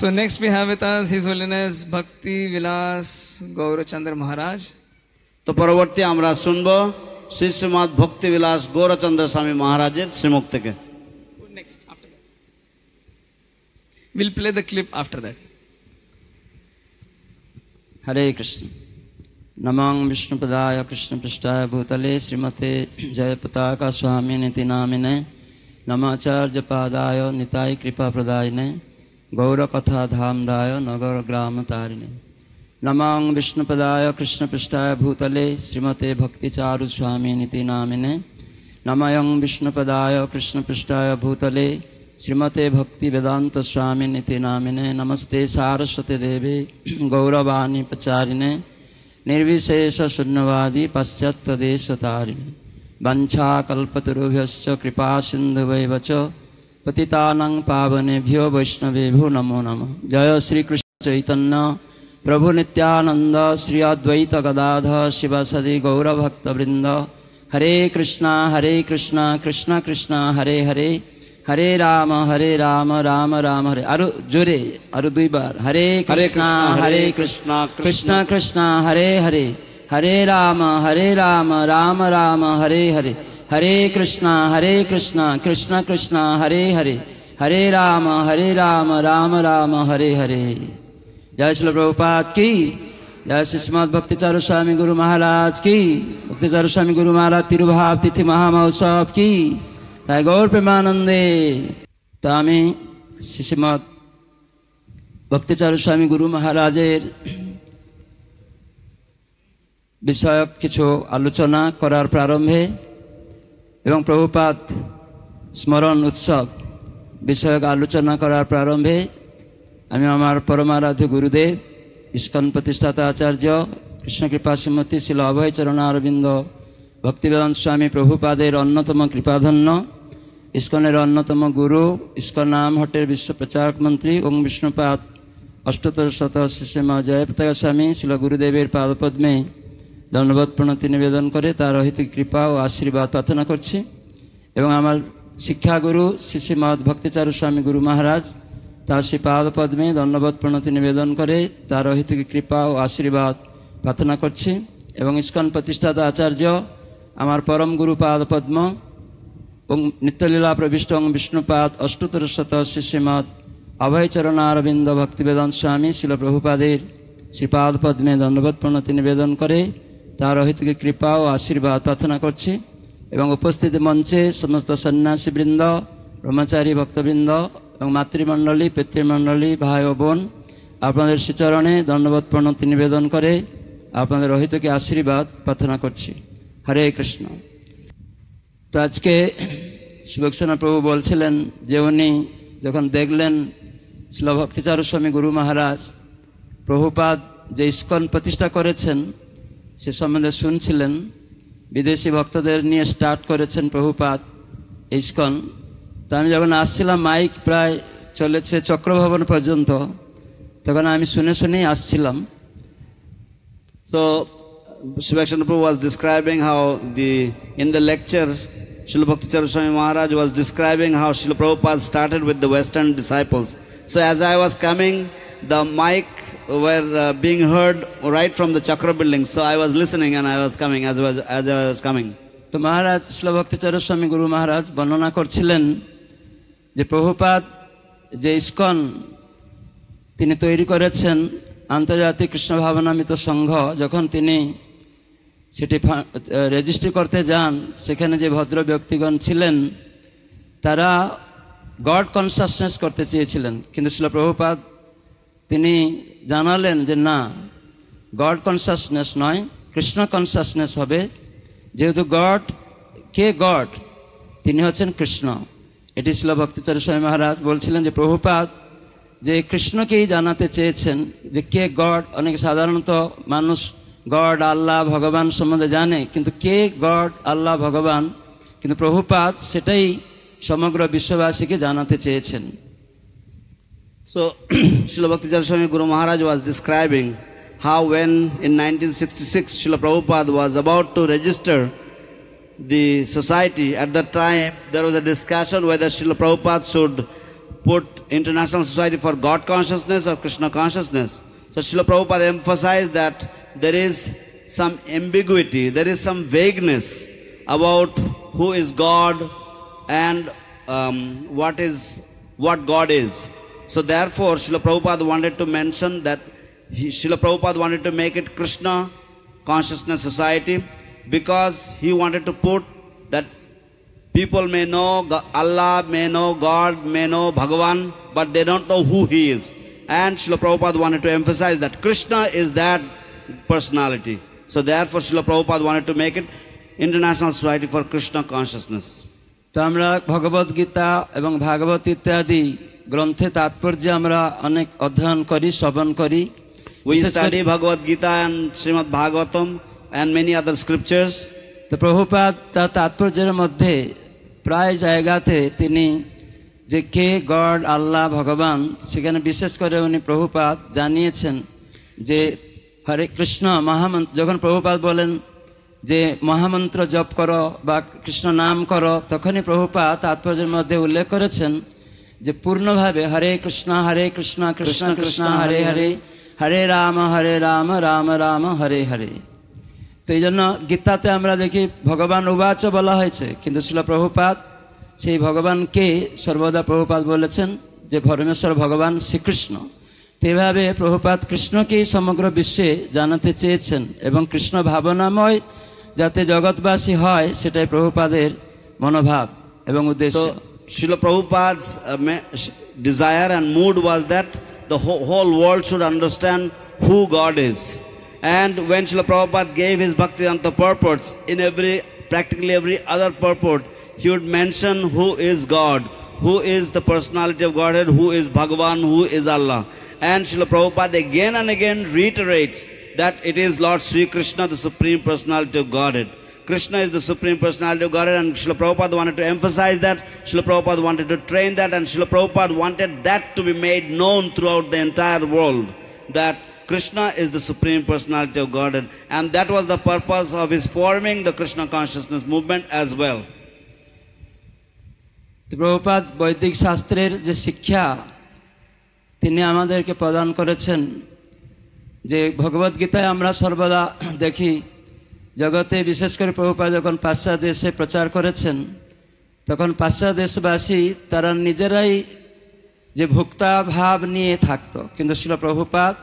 So next we have with us His Holiness Bhakti Vilas Gaurachandra Maharaj. তো পরবর্তী আমরা শুনব শ্রী শ্রীমৎ ভক্তিবিলাস গৌরচন্দ্র স্বামী মহারাজের শ্রীমুখ থেকে next after that will play the clip after that नमः विष्णु पदाय कृष्ण कृष्णपृष्ठाय भूतले श्रीमते जय पताका जयपताका स्वामिनिति नामिने नमाचार्यपादाय निताय कृपा कृपाप्रदायिने गौरकथा धामदाय नगर ग्राम तारिणे नमांग विष्णुपदाय कृष्णपृष्ठाय भूतले श्रीमते भक्तिचारु स्वामी नीति नामिने नमयं विष्णुपदाय कृष्णपृष्ठाय भूतले श्रीमते भक्ति वेदांत स्वामी नीति नामिने नमस्ते सारस्वती देवे गौरवाणी प्रचारिणे निर्विशेष शून्यवादी पश्चात देश तारिणी वंशाकल्पतरुभ्य कृपा सिंधु वैवच पतितानंग वैष्णवे वैष्णवेभ्यो नमो नमः जय श्री कृष्ण चैतन्य प्रभु नित्यानंद श्री अद्वैत शिव शिवसदि गौरभक्तवृंद हरे कृष्णा हरे कृष्णा कृष्णा कृष्णा हरे हरे हरे राम हरे राम राम राम हरे अरु जुरे अरु दुई बार हरे कृष्णा हरे कृष्णा कृष्णा कृष्णा हरे हरे हरे राम हरे राम राम राम हरे हरे হরে কৃষ্ণ হরে কৃষ্ণ কৃষ্ণ কৃষ্ণ হরে হরে হরে রাম হরে রাম রাম রাম হরে হরে জয় শ্রী প্রভুপাত কি जय श्रीमद भक्तिचारु গুরু মহারাজ महाराज की भक्तिचारु स्वामी তিথি महाराज तिरुभाव तिथि महामहोत्सव প্রেমানন্দে राय गौर प्रेमानंदे तामे श्रीमद ভক্তিচারু স্বামী গুরু মহারাজের বিষয়ক কিছু আলোচনা করার প্রারম্ভে এবং প্রভুপাত স্মরণ উৎসব বিষয়ক আলোচনা করার প্রারম্ভে আমি আমার পরমারাধ্য গুরুদেব ইস্কন প্রতিষ্ঠাতা আচার্য কৃষ্ণকৃপা শ্রীমতী শিল অভয়চরণা অরবিন্দ ভক্তিবেদন স্বামী প্রভুপাদের অন্যতম কৃপাধন্য ইস্কনের অন্যতম গুরু ইস্কন নাম হটের বিশ্ব প্রচারক মন্ত্রী ওং বিষ্ণুপাত অষ্টতর শত শিষ্যমা জয়প্রতাকা স্বামী শিল গুরুদেবের পাদপদ্মে ধন্যবাদ প্রণতি নিবেদন করে তার অহিত কৃপা ও আশীর্বাদ প্রার্থনা করছি এবং আমার শিক্ষাগুরু শ্রী মহৎ ভক্তিচারু স্বামী গুরু মহারাজ তার শ্রী পাদপদ্মে ধন্যবাদ প্রণতি নিবেদন করে তার অহিত কৃপা ও আশীর্বাদ প্রার্থনা করছি এবং ইস্কন প্রতিষ্ঠাতা আচার্য আমার পরম গুরু পাদপদ্ম ওং নিত্যলীলা প্রবিষ্ট ওং বিষ্ণুপাদ শত অষ্টতরশত অভয়চরণ আরবিন্দ ভক্তিবেদন স্বামী শিল প্রভুপাদের শ্রীপাদ পদ্মে দণ্ডবোধ প্রণতি নিবেদন করে তার অহেতুকে কৃপা ও আশীর্বাদ প্রার্থনা করছি এবং উপস্থিত মঞ্চে সমস্ত সন্ন্যাসীবৃন্দ ব্রহ্মচারী ভক্তবৃন্দ এবং মাতৃমণ্ডলী পিতৃমণ্ডলী ভাই ও বোন আপনাদের শ্রীচরণে দণ্ডবোধ প্রণতি নিবেদন করে আপনাদের অহিতকে আশীর্বাদ প্রার্থনা করছি হরে কৃষ্ণ তো আজকে শিবকসেনা প্রভু বলছিলেন যে উনি যখন দেখলেন শিল স্বামী গুরু মহারাজ প্রভুপাদ যে ইস্কন প্রতিষ্ঠা করেছেন সে সম্বন্ধে শুনছিলেন বিদেশি ভক্তদের নিয়ে স্টার্ট করেছেন প্রভুপাত ইস্কন তো আমি যখন আসছিলাম মাইক প্রায় চলেছে চক্রভবন পর্যন্ত তখন আমি শুনে শুনেই আসছিলাম তো শিবাচন্দ্রপুর was describing how the in the lecture শিলভক্তচার Swami Maharaj was describing how শিল Prabhupada started with the western disciples so as I was coming the mic were uh, being heard right from the Chakra building. So I was listening and I was coming as, was, as I was coming. তো মহারাজ শ্লোভক্তচার্য স্বামী গুরু মহারাজ বর্ণনা করছিলেন যে প্রভুপাত যে ISKCON তিনি তৈরি করেছেন আন্তর্জাতিক কৃষ্ণ ভাবনামিত সংঘ যখন তিনি সেটি রেজিস্ট্রি করতে যান সেখানে যে ভদ্র ব্যক্তিগণ ছিলেন তারা গড কনসাসনেস করতে চেয়েছিলেন কিন্তু শিল তিনি জানালেন যে না গড কনসাসনেস নয় কৃষ্ণ কনসাসনেস হবে যেহেতু গড কে গড তিনি হচ্ছেন কৃষ্ণ এটি ছিল ভক্তিচার্য স্বামী মহারাজ বলছিলেন যে প্রভুপাত যে কৃষ্ণকেই জানাতে চেয়েছেন যে কে গড অনেক সাধারণত মানুষ গড আল্লাহ ভগবান সম্বন্ধে জানে কিন্তু কে গড আল্লাহ ভগবান কিন্তু প্রভুপাত সেটাই সমগ্র বিশ্ববাসীকে জানাতে চেয়েছেন So, Srila Bhaktisiddhanta Swami Guru Maharaj was describing how when in 1966 Srila Prabhupada was about to register the society, at that time there was a discussion whether Srila Prabhupada should put International Society for God Consciousness or Krishna Consciousness. So Srila Prabhupada emphasized that there is some ambiguity, there is some vagueness about who is God and um, what is what God is. So therefore, Srila Prabhupada wanted to mention that he, Srila Prabhupada wanted to make it Krishna Consciousness Society because he wanted to put that people may know Allah, may know God, may know Bhagavan, but they don't know who he is. And Srila Prabhupada wanted to emphasize that Krishna is that personality. So therefore Srila Prabhupada wanted to make it International Society for Krishna Consciousness. Tamrak Bhagavad Gita এবং ভাগবত ইত্যাদি গ্রন্থে তাৎপর্য আমরা অনেক অধ্যয়ন করি শ্রবণ করি We study Bhagavad Gita and Srimad Bhagavatam and many other scriptures তো প্রভুপাদ তার তাৎপর্যের মধ্যে প্রায় জায়গাতে তিনি যে কে গড আল্লাহ ভগবান সেখানে বিশেষ করে উনি প্রভুপাদ জানিয়েছেন যে হরে কৃষ্ণ মহামন্ত্র যখন প্রভুপাদ বলেন যে মহামন্ত্র জপ করো বা কৃষ্ণ নাম করো তখনই প্রভুপাদ তাৎপর্যের মধ্যে উল্লেখ করেছেন যে পূর্ণভাবে হরে কৃষ্ণ হরে কৃষ্ণ কৃষ্ণ কৃষ্ণ হরে হরে হরে রাম হরে রাম রাম রাম হরে হরে তো এই জন্য গীতাতে আমরা দেখি ভগবান উবাচ বলা হয়েছে কিন্তু শিল প্রভুপাত সেই ভগবানকে সর্বদা প্রভুপাত বলেছেন যে ভরমেশ্বর ভগবান শ্রীকৃষ্ণ তো এভাবে প্রভুপাত কৃষ্ণকেই সমগ্র বিশ্বে জানাতে চেয়েছেন এবং কৃষ্ণ ভাবনাময় যাতে জগৎবাসী হয় সেটাই প্রভুপাদের মনোভাব এবং উদ্দেশ্য Srila Prabhupada's uh, desire and mood was that the whole world should understand who God is. And when Srila Prabhupada gave his Bhaktivedanta purports, in every, practically every other purport, he would mention who is God, who is the personality of Godhead, who is Bhagavan, who is Allah. And Srila Prabhupada again and again reiterates that it is Lord Sri Krishna, the Supreme Personality of Godhead. Krishna is the Supreme Personality of Godhead and Srila Prabhupada wanted to emphasize that. Srila Prabhupada wanted to train that and Srila Prabhupada wanted that to be made known throughout the entire world. That Krishna is the Supreme Personality of Godhead and that was the purpose of his forming the Krishna Consciousness Movement as well. Prabhupada বৈদিক শাস্ত্রের যে শিক্ষা তিনি আমাদেরকে প্রদান করেছেন যে ভগবদ্গীতায় আমরা সর্বদা দেখি জগতে বিশেষ করে প্রভুপা যখন পাশ্চা দেশে প্রচার করেছেন তখন পাশ্চা দেশবাসী তারা নিজেরাই যে ভোক্তা ভাব নিয়ে থাকত কিন্তু শিল প্রভুপাত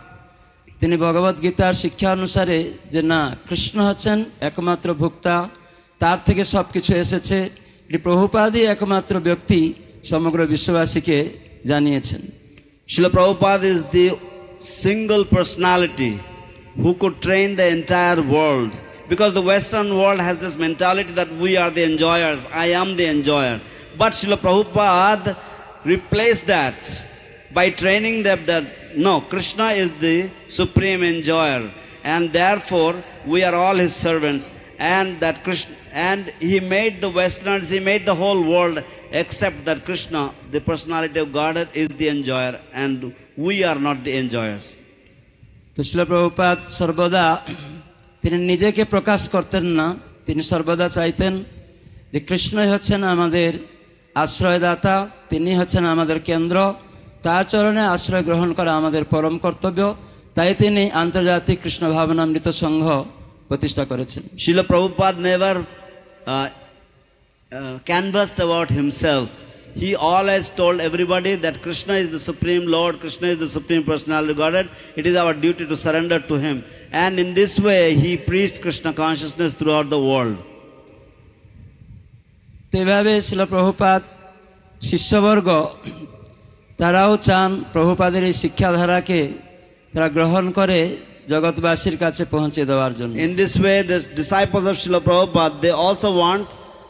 তিনি ভগবদ্গীতার শিক্ষা অনুসারে যে না কৃষ্ণ হচ্ছেন একমাত্র ভোক্তা তার থেকে সব কিছু এসেছে এটি প্রভুপাদই একমাত্র ব্যক্তি সমগ্র বিশ্ববাসীকে জানিয়েছেন Srila Prabhupada is the single personality who could train the entire world Because the Western world has this mentality that we are the enjoyers, I am the enjoyer. But Srila Prabhupada replaced that by training them that no, Krishna is the supreme enjoyer, and therefore we are all his servants. And that Krishna, and he made the Westerners, he made the whole world accept that Krishna, the personality of Godhead, is the enjoyer, and we are not the enjoyers. তো শিল প্রভুপাত তিনি নিজেকে প্রকাশ করতেন না তিনি সর্বদা চাইতেন যে কৃষ্ণই হচ্ছেন আমাদের আশ্রয়দাতা তিনি হচ্ছেন আমাদের কেন্দ্র তার চরণে আশ্রয় গ্রহণ করা আমাদের পরম কর্তব্য তাই তিনি আন্তর্জাতিক কৃষ্ণ ভাবনামৃত সংঘ প্রতিষ্ঠা করেছেন Srila Prabhupada never canvas award himself he always told everybody that Krishna is the Supreme Lord, Krishna is the Supreme Personality of Godhead. It is our duty to surrender to him. And in this way, he preached Krishna consciousness throughout the world. তেভাবে ছিল প্রভুপাত শিষ্যবর্গ তারাও চান প্রভুপাদের এই শিক্ষাধারাকে তারা গ্রহণ করে জগৎবাসীর কাছে পৌঁছে দেওয়ার জন্য in this way the disciples of Srila Prabhupada they also want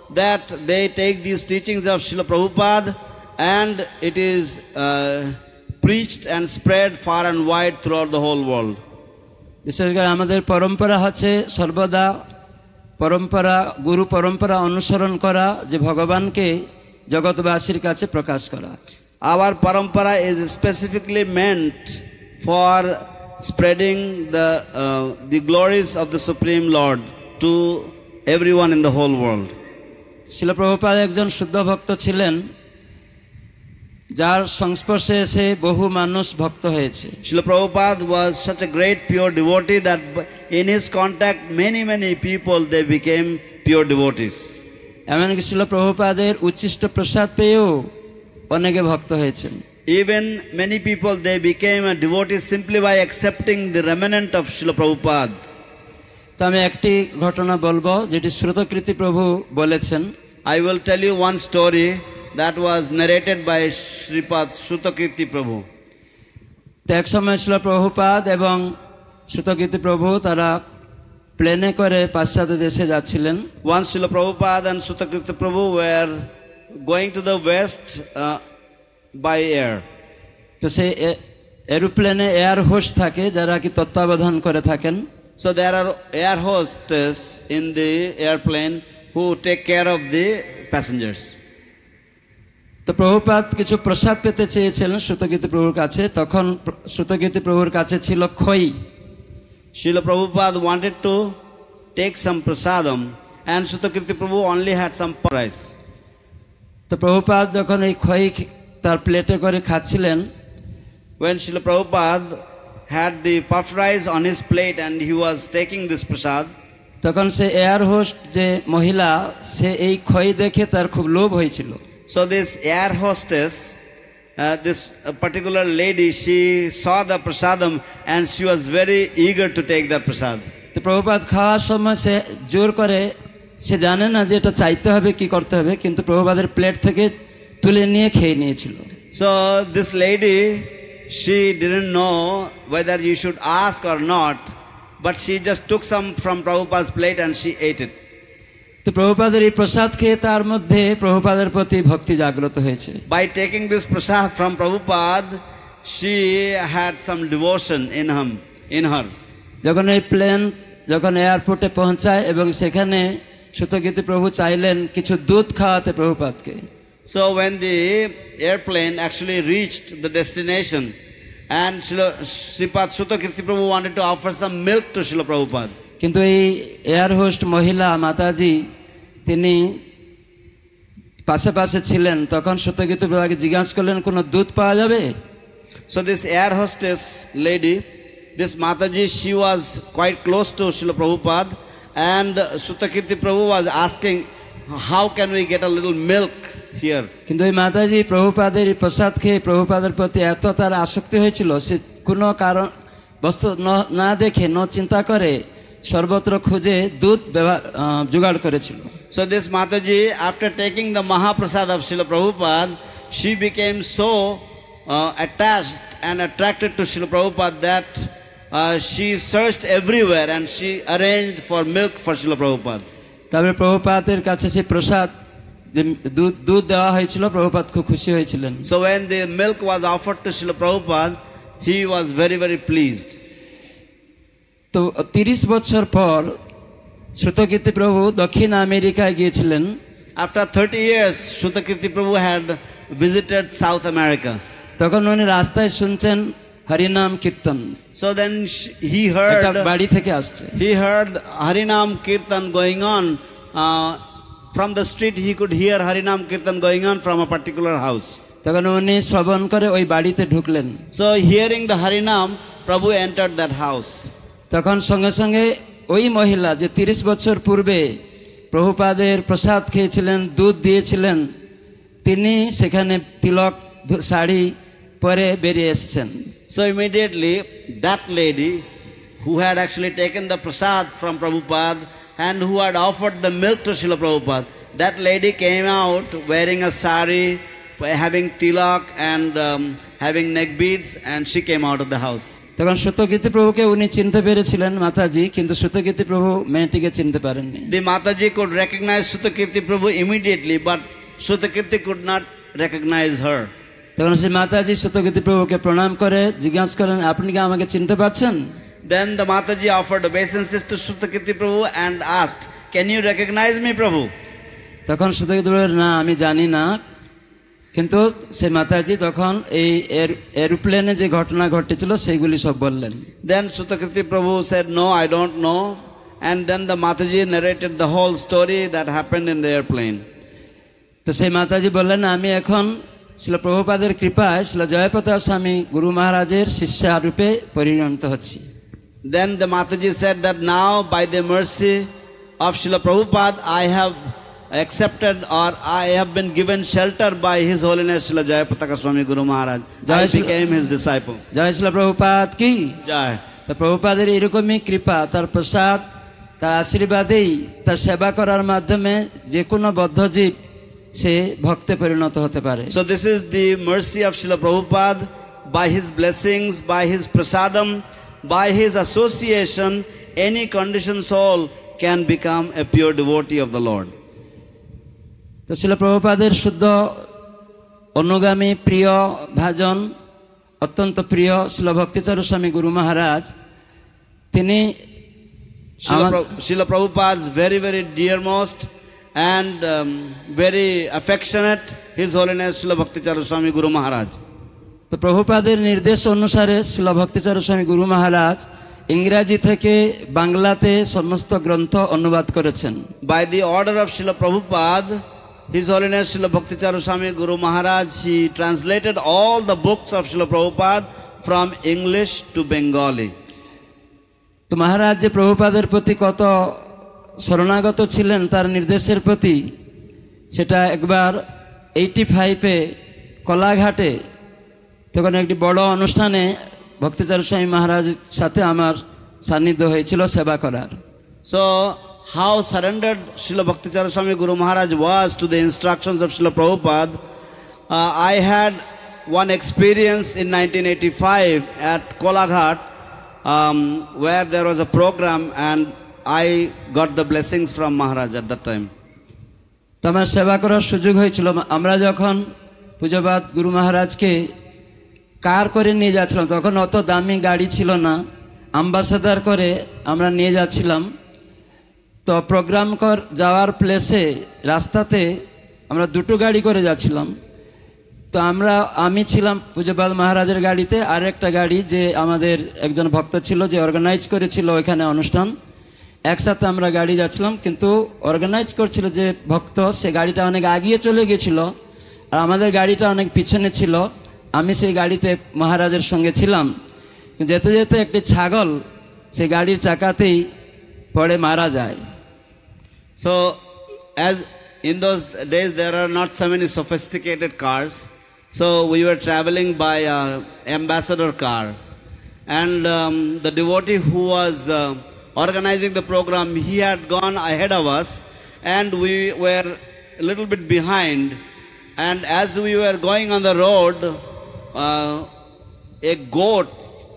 that they take these teachings of Srila Prabhupada and it is uh, preached and spread far and wide throughout the whole world. বিশেষ করে আমাদের পরম্পরা হচ্ছে সর্বদা পরম্পরা গুরু পরম্পরা অনুসরণ করা যে ভগবানকে জগৎবাসীর কাছে প্রকাশ করা আওয়ার পরম্পরা is specifically meant for spreading the the glories of the supreme Lord to every one in the whole world শিলপ্রভুপাল একজন শুদ্ধ ভক্ত ছিলেন যার সংস্পর্শে এসে বহু মানুষ ভক্ত হয়েছে শিলপ্রভুপাদ ওয়াজ সচ a great pure devotee that in his contact many many people they became pure devotees এমনকি শিলপ্রভুপাদের উচ্ছিষ্ট প্রসাদ পেয়েও অনেকে ভক্ত হয়েছেন even many people they became a devotees simply by accepting the রেমিনেন্ট of Srila Prabhupada Prabhupada তো আমি একটি ঘটনা বলবো যেটি শ্রুতকৃতি প্রভু বলেছেন I will tell you one story that was নারেটেড by শ্রীপাদ Shrutakirti প্রভু তো এক সময় ছিল প্রভুপাদ এবং শ্রুতকীর্তি প্রভু তারা প্লেনে করে পাশ্চাত্য দেশে যাচ্ছিলেন ওয়ান ছিল Prabhupada and Shrutakirti Prabhu were going to the west by air তো সেই এরোপ্লেনে এয়ার হোস্ট থাকে যারা কি তত্ত্বাবধান করে থাকেন So there are air hostess in the airplane who take care of the passengers. তো প্রভুপাত কিছু প্রসাদ পেতে চেয়েছিলেন শ্রুতগীতি প্রভুর কাছে তখন শ্রুতগীতি প্রভুর কাছে ছিল খই Srila Prabhupada wanted to take some prasadam and Sutakirti Prabhu only had some rice. তো প্রভুপাদ যখন এই খই তার প্লেটে করে খাচ্ছিলেন When Srila Prabhupada had the puff rice on his plate and he was taking this prasad. তখন সে এয়ার হোস্ট যে মহিলা সে এই খই দেখে তার খুব লোভ হয়েছিল So this air hostess, uh, this particular lady, she saw the prasadam and she was very eager to take that prasad. তো প্রভুপাদ খাওয়ার সময় সে জোর করে সে জানে না যে এটা চাইতে হবে কি করতে হবে কিন্তু প্রভুপাদের প্লেট থেকে তুলে নিয়ে খেয়ে নিয়েছিল So this lady she didn't know whether you should ask or not, but she just took some from Prabhupada's plate and she ate it. তো প্রভুপাদের এই প্রসাদ খেয়ে তার মধ্যে প্রভুপাদের প্রতি ভক্তি জাগ্রত হয়েছে by taking this prasad from Prabhupada she had some devotion in him in her যখন এই প্লেন যখন এয়ারপোর্টে পৌঁছায় এবং সেখানে সুতগীতি প্রভু চাইলেন কিছু দুধ খাওয়াতে প্রভুপাদকে So when the airplane actually reached the destination, and Sripad Sutakirti Prabhu wanted to offer some milk to Srila Prabhupada. কিন্তু এই এয়ার হোস্ট মহিলা মাতাজি তিনি পাশে পাশে ছিলেন তখন সত্যগীত প্রভাকে জিজ্ঞাসা করলেন কোনো দুধ পাওয়া যাবে so this air hostess lady this mataji she was quite close to Srila Prabhupada and Shrutakirti Prabhu was asking how can we get a little milk here? কিন্তু এই মাতাজি প্রভুপাদের এই প্রসাদ খেয়ে প্রভুপাদের প্রতি এত তার আসক্তি হয়েছিল সে কোনো কারণ বস্তু না দেখে ন চিন্তা করে সর্বত্র খুঁজে দুধ জোগাড় করেছিল So this Mataji, after taking the Mahaprasad of Srila Prabhupada, she became so uh, attached and attracted to Srila Prabhupada that uh, she searched everywhere and she arranged for milk for Srila Prabhupada. তারপরে প্রভুপাতের কাছে সেই প্রসাদ দুধ দুধ দেওয়া হয়েছিল প্রভুপাত খুব খুশি হয়েছিলেন so when the milk was offered to Srila Prabhupada he was very very pleased তো তিরিশ বছর পর শ্রুতকীর্তি প্রভু দক্ষিণ আমেরিকায় গিয়েছিলেন আফটার থার্টি ইয়ার্স শ্রুতকীর্তি প্রভু হ্যাড ভিজিটেড সাউথ আমেরিকা তখন উনি রাস্তায় শুনছেন হরিনাম কীর্তন সো দেন হি হার্ড বাড়ি থেকে আসছে he heard harinam kirtan going on from the street he could hear harinam kirtan going on from a particular house তখন উনি শ্রবণ করে ওই বাড়িতে ঢুকলেন সো হিয়ারিং দ্য হরিনাম প্রভু এন্টার দ্যাট হাউস তখন সঙ্গে সঙ্গে ওই মহিলা যে তিরিশ বছর পূর্বে প্রভুপাদের প্রসাদ খেয়েছিলেন দুধ দিয়েছিলেন তিনি সেখানে তিলক শাড়ি পরে বেরিয়ে এসছেন So immediately that lady who had actually taken the prasad from Prabhupada and who had offered the milk to Srila Prabhupada, that lady came out wearing a sari, having tilak and um, having neck beads and she came out of the house. তখন সত্যগীতি প্রভুকে উনি চিনতে পেরেছিলেন মাতাজি কিন্তু সত্যগীতি প্রভু মেয়েটিকে চিনতে পারেননি দি মাতাজি could recognize সত্যকীর্তি প্রভু immediately but সত্যকীর্তি could not recognize her তখন সে মাতাজি শতগতি প্রভুকে প্রণাম করে জিজ্ঞাসা করেন আপনি কি আমাকে চিনতে পারছেন then the mataji offered obeisances to Sutakiti Prabhu and asked can you recognize me, প্রভু তখন সুতগতি প্রভু না আমি জানি না কিন্তু সে মাতাজি তখন এই এরোপ্লেনে যে ঘটনা ঘটেছিল সেইগুলি সব বললেন then Shrutakirti Prabhu said no I don't know and then the mataji narrated the whole story that happened in the airplane তো সেই মাতাজি বললেন আমি এখন শিল প্রভুপাদের কৃপায় শিল জয়পদ স্বামী গুরু মহারাজের শিষ্যারূপে পরিণত হচ্ছি Then the Mataji said that now by the mercy of Srila Prabhupada I have accepted or I have been given shelter by His Holiness Srila Jayapataka Swami Guru Maharaj. Jai I became His disciple. Jai Srila Prabhupada ki. Jai. তো প্রভুপাদের এরকমই কৃপা তার প্রসাদ তার আশীর্বাদেই তার সেবা করার মাধ্যমে যে কোনো বদ্ধজীব সে ভক্তে পরিণত হতে পারে so this is the mercy of Srila Prabhupada by his blessings by his prasadam by his association any condition soul can become a pure devotee of the lord তো শিল প্রভুপাদের শুদ্ধ অনুগামী প্রিয় ভাজন অত্যন্ত প্রিয় শিল ভক্তিচর স্বামী গুরু মহারাজ তিনি Srila, very very Prabhupada's very, and um, very affectionate His Holiness Srila Bhaktacharya Swami Guru Maharaj. তো প্রভুপাদের নির্দেশ অনুসারে শিল ভক্তিচার স্বামী গুরু মহারাজ ইংরাজি থেকে বাংলাতে সমস্ত গ্রন্থ অনুবাদ করেছেন by the order of Srila Prabhupada his holiness শিল Bhakticharu Swami Guru Maharaj he translated all the books of Srila Prabhupada from English to Bengali তো মহারাজ যে প্রভুপাদের প্রতি কত শরণাগত ছিলেন তার নির্দেশের প্রতি সেটা একবার এইটি ফাইভে কলাঘাটে তখন একটি বড় অনুষ্ঠানে ভক্তিচার স্বামী মহারাজের সাথে আমার সান্নিধ্য হয়েছিল সেবা করার সো হাউ সারেন্ডার্ড শিল Bhakticharu Swami Guru Maharaj was to the instructions of Srila Prabhupada I had one experience in nineteen eighty five at Kolaghat where there was a programme and I got the blessings from Maharaj at that time. তোমার সেবা করার সুযোগ হয়েছিল আমরা যখন পুজোবাদ গুরু মহারাজকে কার করে নিয়ে যাচ্ছিলাম তখন অত দামি গাড়ি ছিল না আম্বাসাদার করে আমরা নিয়ে যাচ্ছিলাম তো প্রোগ্রাম কর যাওয়ার প্লেসে রাস্তাতে আমরা দুটো গাড়ি করে যাচ্ছিলাম তো আমরা আমি ছিলাম পুজোপাল মহারাজের গাড়িতে আর একটা গাড়ি যে আমাদের একজন ভক্ত ছিল যে অর্গানাইজ করেছিল ওইখানে অনুষ্ঠান একসাথে আমরা গাড়ি যাচ্ছিলাম কিন্তু অর্গানাইজ করছিল যে ভক্ত সে গাড়িটা অনেক আগিয়ে চলে গেছিল আর আমাদের গাড়িটা অনেক পিছনে ছিল আমি সেই গাড়িতে মহারাজের সঙ্গে ছিলাম যেতে যেতে একটি ছাগল সে গাড়ির চাকাতেই পড়ে মারা যায় so as in those days there are not so many sophisticated cars so we were traveling by uh, ambassador car and um, the devotee who was uh, organizing the program, he had gone ahead of us and we were a little bit behind. And as we were going on the road, uh, a goat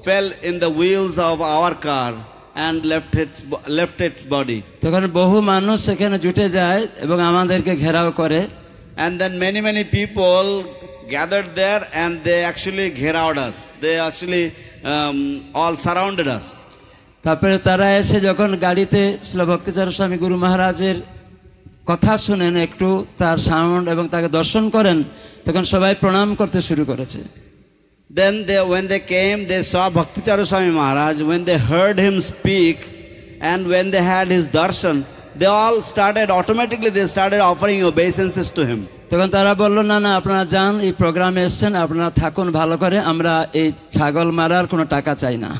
fell in the wheels of our car and left its left its body. and then many many people gathered there and they actually gheraoed us they actually um, all surrounded us তারপরে তারা এসে যখন গাড়িতে শিল ভক্তিচার স্বামী গুরু মহারাজের কথা শুনেন একটু তার সাউন্ড এবং তাকে দর্শন করেন তখন সবাই প্রণাম করতে শুরু করেছে Then they, when they came, they saw Bhaktacharya Swami Maharaj. When they heard him speak and when they had his darshan, they all started automatically, they started offering obeisances to him. তখন তারা বললো না না আপনারা যান এই প্রোগ্রামে এসছেন আপনারা থাকুন ভালো করে আমরা এই ছাগল মারার কোনো টাকা চাই না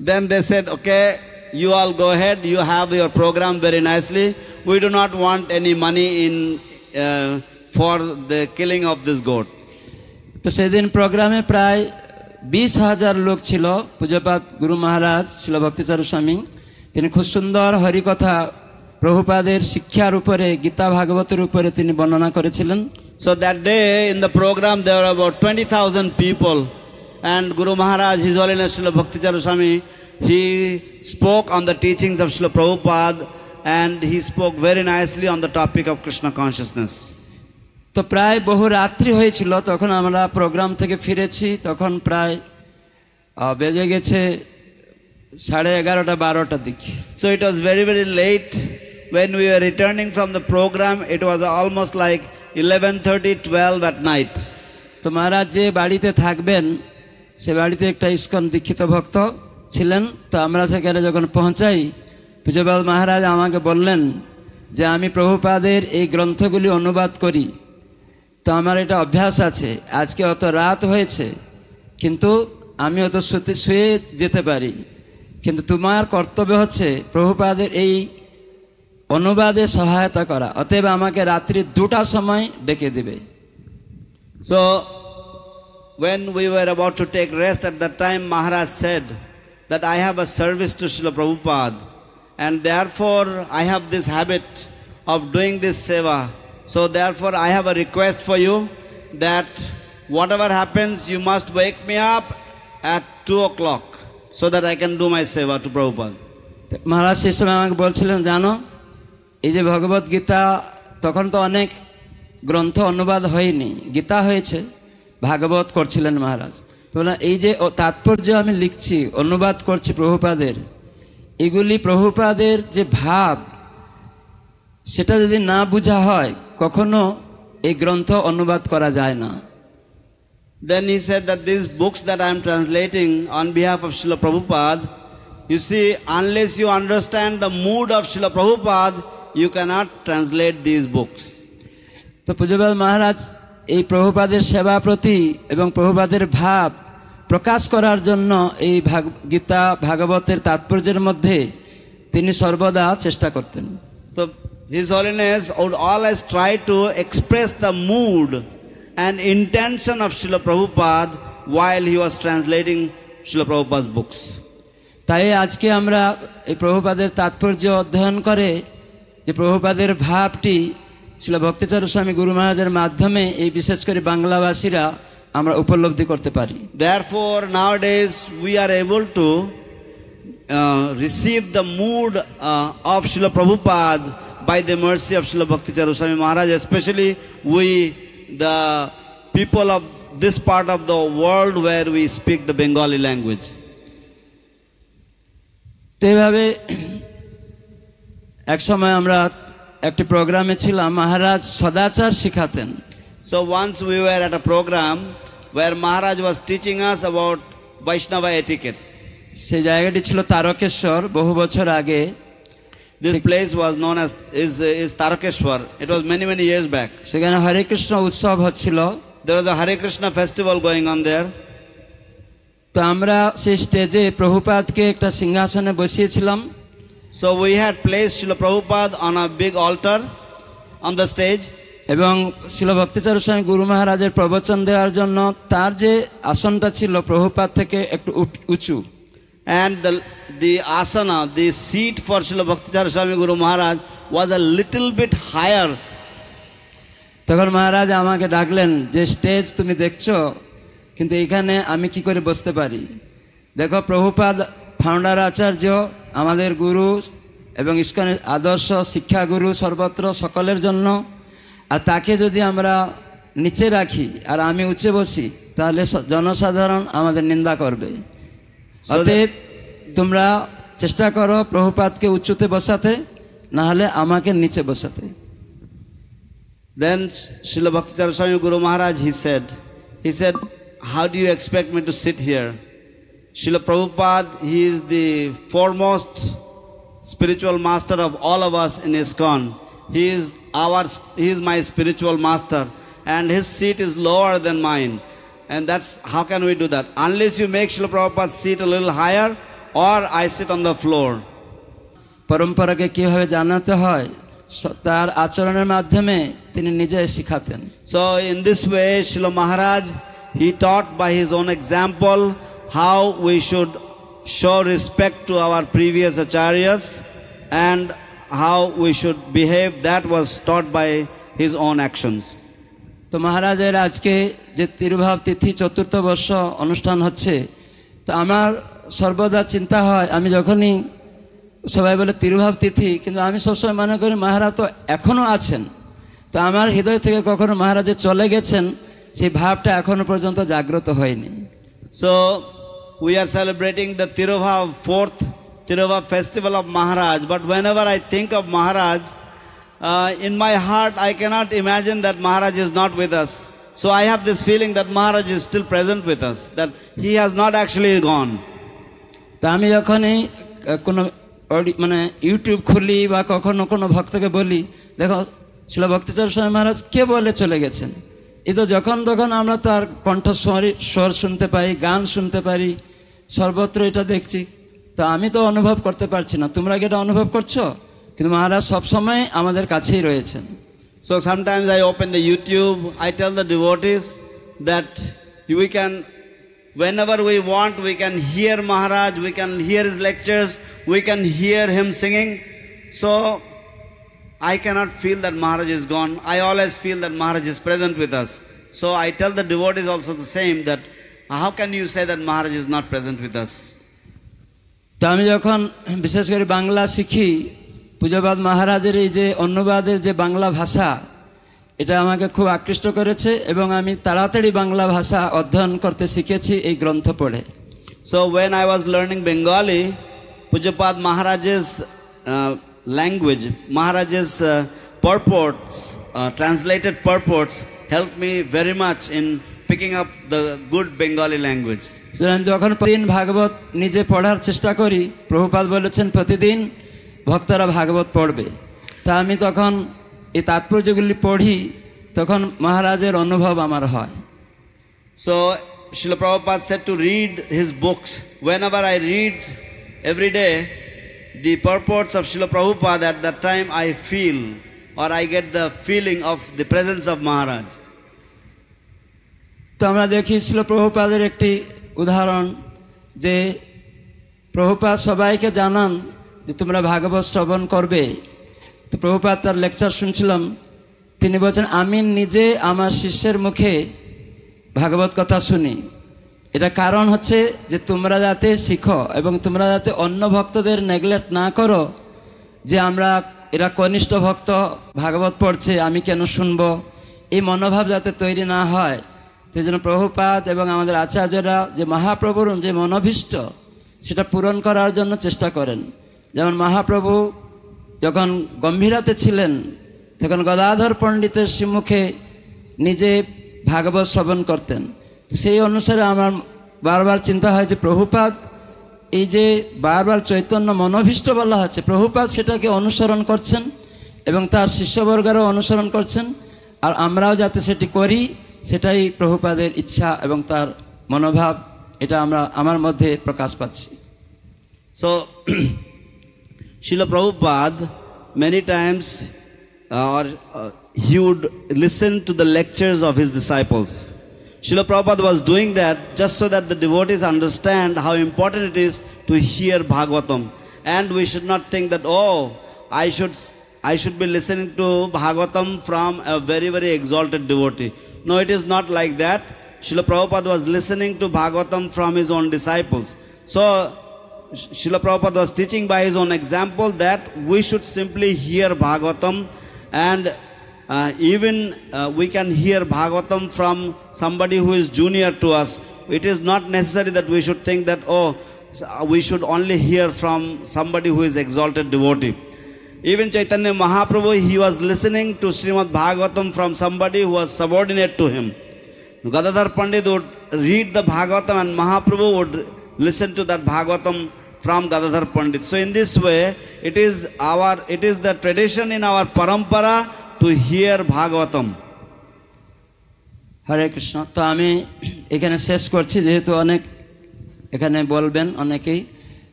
Then they said, okay, you all go ahead, you have your program very nicely. We do not want any money in uh, for the killing of this goat. তো সেদিন প্রোগ্রামে প্রায় বিশ হাজার লোক ছিল পুজোপাত গুরু মহারাজ ছিল ভক্তিচারু স্বামী তিনি খুব সুন্দর হরিকথা প্রভুপাদের শিক্ষার উপরে গীতা ভাগবতের উপরে তিনি বর্ণনা করেছিলেন so that day in the programme there were about twenty thousand people And Guru Maharaj, His Holiness Srila Bhakti Swami, he spoke on the teachings of Srila Prabhupada and he spoke very nicely on the topic of Krishna consciousness. তো প্রায় বহু রাত্রি হয়েছিল তখন আমরা programme থেকে ফিরেছি তখন প্রায় বেজে গেছে সাড়ে এগারোটা বারোটার দিকে so it was very very late when we were returning from the program, it was almost like 11.30, 12 at night. তো মহারাজ যে বাড়িতে থাকবেন সে বাড়িতে একটা ইস্কন দীক্ষিত ভক্ত ছিলেন তো আমরা সেখানে যখন পৌঁছাই পূজবাল মহারাজ আমাকে বললেন যে আমি প্রভুপাদের এই গ্রন্থগুলি অনুবাদ করি তো আমার এটা অভ্যাস আছে আজকে অত রাত হয়েছে কিন্তু আমি অত শুতে শুয়ে যেতে পারি কিন্তু তোমার কর্তব্য হচ্ছে প্রভুপাদের এই অনুবাদে সহায়তা করা অতএব আমাকে রাত্রি দুটা সময় ডেকে দিবে so when we were about to take rest at that time, Maharaj said that I have a service to Srila Prabhupada and therefore I have this habit of doing this seva. So therefore I have a request for you that whatever happens, you must wake me up at 2 o'clock so that I can do my seva to Prabhupada. Maharaj সেই সময় আমাকে বলছিলেন জানো এই যে ভগবত গীতা তখন তো অনেক গ্রন্থ অনুবাদ হয়নি গীতা হয়েছে ভাগবত করছিলেন মহারাজ তো এই যে তাৎপর্য আমি লিখছি অনুবাদ করছি প্রভুপাদের এগুলি প্রভুপাদের যে ভাব সেটা যদি না বোঝা হয় কখনো এই গ্রন্থ অনুবাদ করা যায় না Then he said that these books that I am translating on behalf of Srila Prabhupada, you see, unless you understand the mood of Srila Prabhupada, you cannot translate these books. তো পূজ্যপাল মহারাজ এই প্রভুপাদের সেবা প্রতি এবং প্রভুপাদের ভাব প্রকাশ করার জন্য এই ভাগ গীতা ভাগবতের তাৎপর্যের মধ্যে তিনি সর্বদা চেষ্টা করতেন তো his holiness would always try to express the mood and intention of Srila Prabhupada while he was translating শিল প্রভুপাদ বুকস তাই আজকে আমরা এই প্রভুপাদের তাৎপর্য অধ্যয়ন করে যে প্রভুপাদের ভাবটি শিল ভক্তিচার স্বামী গুরু মহারাজের মাধ্যমে এই বিশেষ করে বাংলাবাসীরা আমরা উপলব্ধি করতে পারি therefore nowadays we are able to receive the mood of Srila Prabhupada by the mercy of Srila Bhakticharu Swami Maharaj specially we the people of this part of the world where we speak the Bengali language তো এইভাবে এক সময় আমরা একটি প্রোগ্রামে ছিলাম মহারাজ সদাচার শিখাতেন so once we were at a programme where Maharaj was teaching us about Vaishnava etiquette সেই জায়গাটি ছিল তারকেশ্বর বহু বছর আগে this place was known as is is Tarakeswar it was many many years back সেখানে হরে কৃষ্ণ উৎসব হচ্ছিল there was a Hare Krishna festival going on there তো আমরা সেই স্টেজে প্রভুপাদকে একটা সিংহাসনে বসিয়েছিলাম So we had placed Srila Prabhupada on a big altar on the stage. এবং শিল ভক্তিচারু স্বামী গুরু মহারাজের প্রবচন দেওয়ার জন্য তার যে আসনটা ছিল প্রভুপাত থেকে একটু উঁচু and the the asana the seat for Srila Bhakticharu Swami Guru Maharaj was a little bit higher তখন মহারাজ আমাকে ডাকলেন যে স্টেজ তুমি দেখছো কিন্তু এখানে আমি কি করে বসতে পারি দেখো প্রভুপাদ ফাউন্ডার আচার্য আমাদের গুরু এবং ইস্কনের আদর্শ শিক্ষাগুরু সর্বত্র সকলের জন্য আর তাকে যদি আমরা নিচে রাখি আর আমি উঁচে বসি তাহলে জনসাধারণ আমাদের নিন্দা করবে অতএব তোমরা চেষ্টা করো প্রভুপাতকে উঁচুতে বসাতে নাহলে আমাকে নিচে বসাতে দেন Srila Swami Guru Maharaj he said he said how do you expect me to sit here Srila Prabhupada, he is the foremost spiritual master of all of us in ISKCON. He is, our, he is my spiritual master and his seat is lower than mine. And that's, how can we do that? Unless you make Srila Prabhupada's seat a little higher or I sit on the floor. পরম্পরাকে কিভাবে জানাতে হয় তার আচরণের মাধ্যমে তিনি নিজে শিখাতেন so in this way Srila Maharaj he taught by his own example how we should show respect to our previous acharyas and how we should behave that was taught by his own actions তো মহারাজের আজকে যে তিরুভাব তিথি চতুর্থ বর্ষ অনুষ্ঠান হচ্ছে তো আমার সর্বদা চিন্তা হয় আমি যখনই সবাই বলে তিরুভাব তিথি কিন্তু আমি সবসময় মনে করি মহারাজ তো এখনও আছেন তো আমার হৃদয় থেকে কখনো মহারাজে চলে গেছেন সেই ভাবটা এখনো পর্যন্ত জাগ্রত হয়নি so we are celebrating the Tiruva fourth Tiruva festival of Maharaj. But whenever I think of Maharaj, uh, in my heart I cannot imagine that Maharaj is not with us. So I have this feeling that Maharaj is still present with us, that he has not actually gone. তা আমি যখনই কোনো মানে YouTube খুলি বা কখনো কোনো ভক্তকে বলি দেখো শিল ভক্তিচর স্বামী মহারাজ কে বলে চলে গেছেন এ তো যখন তখন আমরা তার কণ্ঠস্বর স্বর শুনতে পাই গান শুনতে পারি সর্বত্র এটা দেখছি তা আমি তো অনুভব করতে পারছি না তোমরা কি এটা অনুভব করছো কিন্তু মহারাজ সবসময় আমাদের কাছেই রয়েছেন so sometimes I open the YouTube I tell the devotees that you can whenever we want we can hear Maharaj we can hear his lectures we can hear him singing so I cannot feel that Maharaj is gone I always feel that Maharaj is present with us so I tell the devotees also the same that how can you say that Maharaj is not present with us তো আমি যখন বিশেষ করে বাংলা শিখি পূজাবাদ মহারাজের এই যে অন্যবাদের যে বাংলা ভাষা এটা আমাকে খুব আকৃষ্ট করেছে এবং আমি তাড়াতাড়ি বাংলা ভাষা অধ্যয়ন করতে শিখেছি এই গ্রন্থ পড়ে so when I was learning Bengali Pujyapad Maharaj's language Maharaj's purports, translated purports help me very much in picking up the good Bengali language. যখন প্রতিদিন ভাগবত নিজে পড়ার চেষ্টা করি প্রভুপাল বলেছেন প্রতিদিন ভক্তরা ভাগবত পড়বে তা আমি তখন এই তাৎপর্যগুলি পড়ি তখন মহারাজের অনুভব আমার হয় so Srila Prabhupada said to read his books. Whenever I read every day the purports of Srila Prabhupada, at that time I feel or I get the feeling of the presence of Maharaj. তো আমরা দেখিয়েছিল প্রভুপাদের একটি উদাহরণ যে প্রভুপাদ সবাইকে জানান যে তোমরা ভাগবত শ্রবণ করবে তো প্রভুপাদ তার লেকচার শুনছিলাম তিনি বলছেন আমি নিজে আমার শিষ্যের মুখে ভাগবত কথা শুনি এটা কারণ হচ্ছে যে তোমরা যাতে শিখো এবং তোমরা যাতে অন্য ভক্তদের নেগলেক্ট না করো যে আমরা এরা কনিষ্ঠ ভক্ত ভাগবত পড়ছে আমি কেন শুনবো এই মনোভাব যাতে তৈরি না হয় সেই জন্য প্রভুপাত এবং আমাদের আচার্যরা যে মহাপ্রভুর যে মনোভীষ্ট সেটা পূরণ করার জন্য চেষ্টা করেন যেমন মহাপ্রভু যখন গম্ভীরাতে ছিলেন তখন গদাধর পণ্ডিতের সিমুখে নিজে ভাগবত শ্রবণ করতেন সেই অনুসারে আমার বারবার চিন্তা হয় যে প্রভুপাত এই যে বারবার চৈতন্য মনোভীষ্ট বলা হচ্ছে প্রভুপাত সেটাকে অনুসরণ করছেন এবং তার শিষ্যবর্গেরও অনুসরণ করছেন আর আমরাও যাতে সেটি করি সেটাই প্রভুপাদের ইচ্ছা এবং তার মনোভাব এটা আমরা আমার মধ্যে প্রকাশ পাচ্ছি so Srila Prabhupada many times or uh, he would listen to the lectures of his disciples. Srila Prabhupada was doing that just so that the devotees understand how important it is to hear Bhagavatam. And we should not think that, oh, I should I should be listening to Bhagavatam from a very, very exalted devotee. No, it is not like that. Srila Prabhupada was listening to Bhagavatam from his own disciples. So, Srila Prabhupada was teaching by his own example that we should simply hear Bhagavatam and uh, even uh, we can hear Bhagavatam from somebody who is junior to us. It is not necessary that we should think that, oh, we should only hear from somebody who is exalted devotee. Even Chaitanya Mahaprabhu, he was listening to Srimad Bhagavatam from somebody who was subordinate to him. Gadadhar Pandit would read the Bhagavatam and Mahaprabhu would listen to that Bhagavatam from Gadadhar Pandit. So in this way, it is our it is the tradition in our parampara to hear Bhagavatam. Hare Krishna তো আমি এখানে শেষ করছি যেহেতু অনেক এখানে বলবেন অনেকেই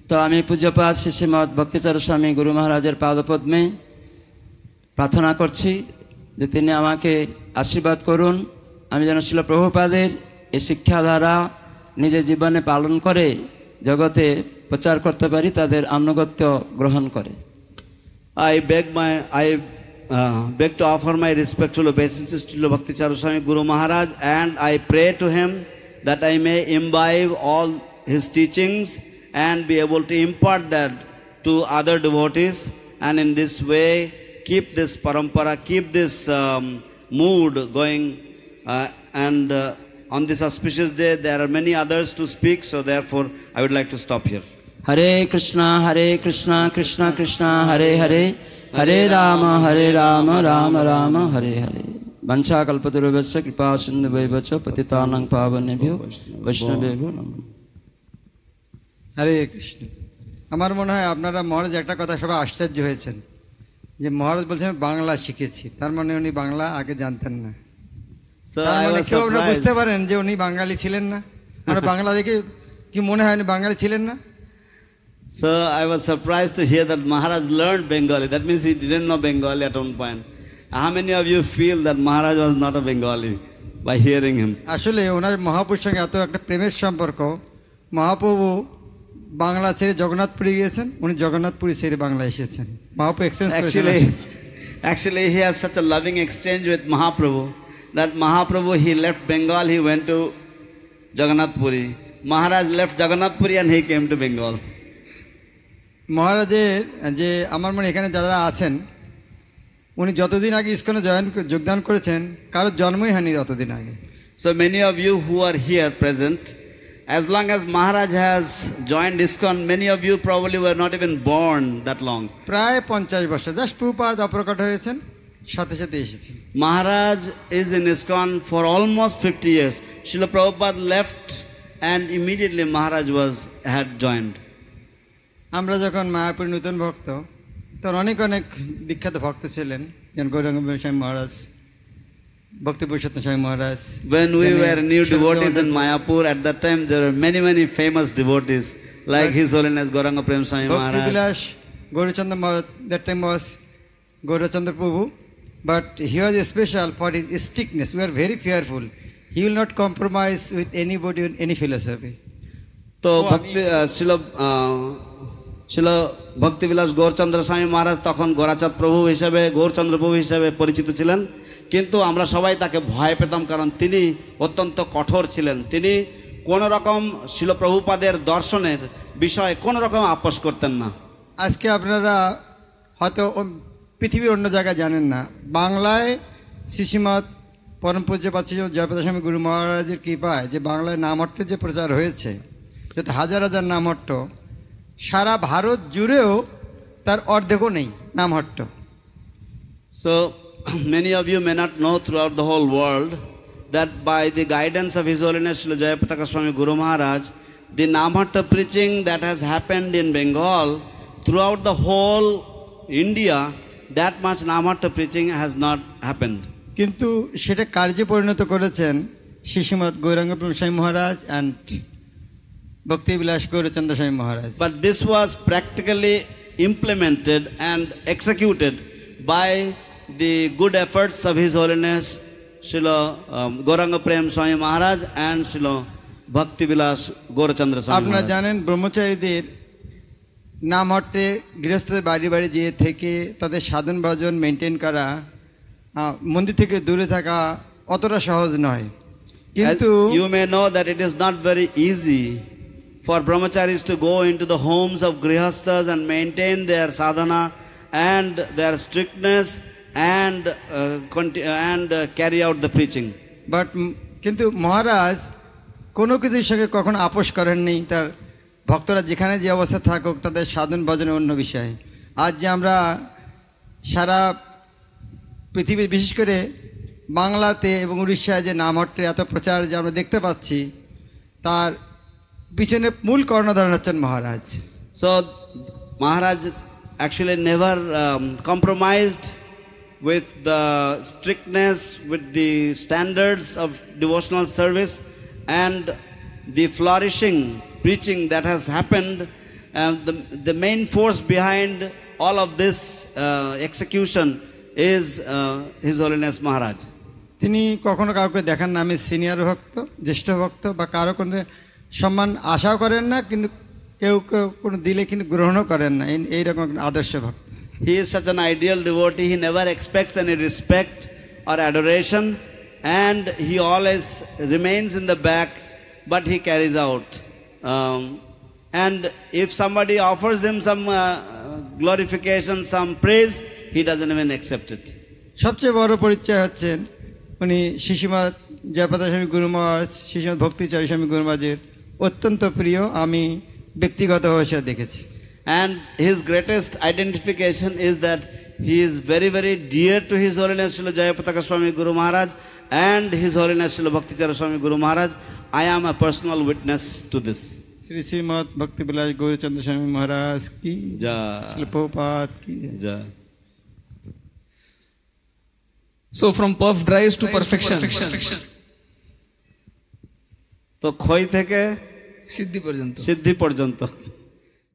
তো আমি পূজ্যপাত শিশিমত ভক্তিচার স্বামী গুরু মহারাজের পাদপদ্মে প্রার্থনা করছি যে তিনি আমাকে আশীর্বাদ করুন আমি যেন শিল প্রভুপাদের এই শিক্ষাধারা নিজের জীবনে পালন করে জগতে প্রচার করতে পারি তাদের আনুগত্য গ্রহণ করে I beg my I beg to offer my respectful hall to Bhakticharu Swami Guru Maharaj and I pray to him that I may imbibe all his teachings and be able to impart that to other devotees. And in this way, keep this parampara, keep this um, mood going. Uh, and uh, on this auspicious day, there are many others to speak. So therefore, I would like to stop here. Hare Krishna, Hare Krishna, Krishna Krishna, Hare Hare, Hare Rama, Hare Rama, Rama Rama, Hare Hare. वंशा कल्पतरुभ्य कृपा सिंधु पतितानंग पावनेभ्यो वैष्णवेभ्यो नमः হরে কৃষ্ণ আমার মনে হয় আপনারা মহারাজ একটা কথা সবাই আশ্চর্য হয়েছেন যে মহারাজ বলছেন বাংলা শিখেছি তার মানে উনি বাংলা আগে জানতেন না মানে বুঝতে পারেন যে উনি বাঙালি ছিলেন না আমরা মানে বাংলা দেখে কি মনে হয় উনি বাঙালি ছিলেন না So I was surprised to hear that Maharaj learned Bengali. That means he didn't know Bengali at one point. How many of you feel that Maharaj was not a Bengali by hearing him? আসলে ওনার মহাপুরুষের সঙ্গে এত একটা প্রেমের সম্পর্ক মহাপ্রভু বাংলা ছেড়ে জগন্নাথপুরে গিয়েছেন উনি জগন্নাথপুরে ছেড়ে বাংলা এসেছেন Mahaprabhu exchange actually actually he has such a loving exchange with Mahaprabhu that Mahaprabhu he left Bengal he went to জগন্নাথপুরি Maharaj left জগন্নাথপুরি and he came to Bengal মহারাজের যে আমার মনে এখানে যারা আছেন উনি যতদিন আগে ইস্কনে জয়েন যোগদান করেছেন কারোর জন্মই হয়নি ততদিন আগে so many of you who are here present as long as Maharaj has joined ISKCON, many of you probably were not even born that long. প্রায় 50 বছর জাস্ট প্রভুপাদ অপ্রকট হয়েছেন সাথে সাথে এসেছেন Maharaj is in ISKCON for almost fifty years Srila Prabhupada left and immediately Maharaj was had joined আমরা যখন মায়াপুর নূতন ভক্ত তখন অনেক অনেক বিখ্যাত ভক্ত ছিলেন যেমন গৌরাঙ্গ মহারাজ Bhakti Purushottam Swami Maharaj. When we were new devotees in Mayapur, at that time there were many, many famous devotees, like His Holiness Gauranga Prem Swami Bhakti Maharaj. Vilash, Gaurachandra Maharaj, that time was Gaurachandra Prabhu, but he was special for his strictness. We are very fearful. He will not compromise with anybody in any philosophy. So, Bhakti, uh, Srila, uh, ছিল ভক্তিবিলাস গৌরচন্দ্র স্বামী মহারাজ তখন গোরাচাঁদ প্রভু হিসাবে গৌরচন্দ্র প্রভু হিসাবে পরিচিত ছিলেন কিন্তু আমরা সবাই তাকে ভয় পেতাম কারণ তিনি অত্যন্ত কঠোর ছিলেন তিনি কোনো রকম শিলপ্রভুপাদের দর্শনের বিষয়ে কোনো রকম আপোষ করতেন না আজকে আপনারা হয়তো পৃথিবীর অন্য জায়গায় জানেন না বাংলায় শিশিমাত পরম পূজ্য পাচ্ছি জয়প্রদাস্বামী গুরু মহারাজের কৃপায় যে বাংলায় নামহট্টের যে প্রচার হয়েছে যত হাজার হাজার নামট্ট সারা ভারত জুড়েও তার অর্ধেকও নেই Namahatta so many of you may not know throughout the whole world that by the guidance of His Holiness Srila Jayapataka Swami Guru Maharaj, the Namata preaching that has happened in Bengal, throughout the whole India, that much Namata preaching has not happened. কিন্তু সেটা কার্যে পরিণত করেছেন শিশুমত গৌরাঙ্গ স্বামী মহারাজ and Bhaktivilas Gaurachandra Swami Maharaj but this was practically implemented and executed by the good efforts of His Holiness Srila um, Goranga Prem Swami Maharaj and Srila Bhakti Vilas Gorachandra Swami আপনারা জানেন ব্রহ্মচারীদের নাম হট্টে গৃহস্থের বাড়ি বাড়ি যেয়ে থেকে তাদের সাধন ভজন মেনটেন করা মন্দির থেকে দূরে থাকা অতটা সহজ নয় কিন্তু you may know that it is not very easy for brahmacharis to go into the homes of grihasthas and maintain their sadhana and their strictness and, uh, uh, and uh, carry out the preaching. But mm, কিন্তু মহারাজ কোনো কিছুর সঙ্গে কখনো আপোষ করেননি তার ভক্তরা যেখানে যে অবস্থা থাকুক তাদের সাধন ভজনে অন্য বিষয়ে আজ যে আমরা সারা পৃথিবী বিশেষ করে বাংলাতে এবং উড়িষ্যায় যে নামহট্টে এত প্রচার যে আমরা দেখতে পাচ্ছি তার পিছনে মূল কর্ণধারণ হচ্ছেন Maharaj so Maharaj actually never compromised with the strictness, with the standards of devotional service, and the flourishing preaching that has happened. And the, the main force behind all of this uh, execution is uh, His Holiness Maharaj. তিনি কখনো কাউকে দেখেন না আমি senior ভক্ত জ্যেষ্ঠ ভক্ত বা কারো কোনো সম্মান আশাও করেন না কিন্তু কেউ কেউ কোনো দিলে কিন্তু গ্রহণও করেন না এইরকম আদর্শ ভক্ত He is such an ideal devotee, he never expects any respect or adoration, and he always remains in the back, but he carries out. Um, and if somebody offers him some uh, glorification, some praise, he doesn't even accept it. সবচেয়ে বড় পরিচয় হচ্ছেন উনি শিশুমাত জয়পাতা স্বামী গুরু মহারাজ শিশুমাত ভক্তিচারী স্বামী গুরু মহারাজের অত্যন্ত প্রিয় আমি ব্যক্তিগতভাবে সেটা দেখেছি And his greatest identification is that he is very, very dear to His Holiness Srila Jayapataka Swami Guru Maharaj and His Holiness Srila Bhaktichara Swami Guru Maharaj. I am a personal witness to this. Shri Shrimad भक्ति बिलास गौरीचंद्र स्वामी महाराज की जय प्रभुपाद की ja so from puff drives to perfection তো khoi থেকে সিদ্ধি পর্যন্ত সিদ্ধি পর্যন্ত